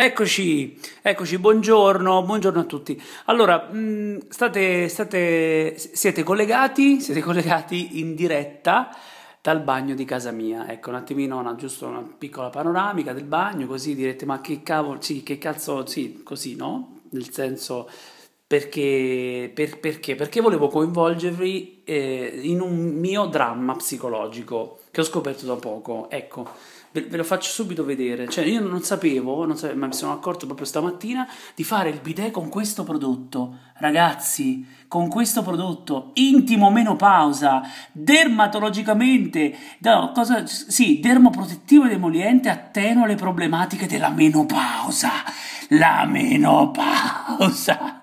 Eccoci, eccoci, buongiorno, buongiorno a tutti. Allora, mm, state, state, siete, collegati, siete collegati in diretta dal bagno di casa mia. Ecco, un attimino, una, giusto una piccola panoramica del bagno, così direte, ma che cavolo, sì, che cazzo, sì, così, no? Nel senso perché, per, perché? perché volevo coinvolgervi eh, in un mio dramma psicologico che ho scoperto da poco. Ecco, ve, ve lo faccio subito vedere. Cioè, io non sapevo, non sapevo, ma mi sono accorto proprio stamattina di fare il bidet con questo prodotto. Ragazzi, con questo prodotto intimo menopausa, dermatologicamente, no, cosa, sì, dermoprotettivo ed emoliente, attenua le problematiche della menopausa. La menopausa.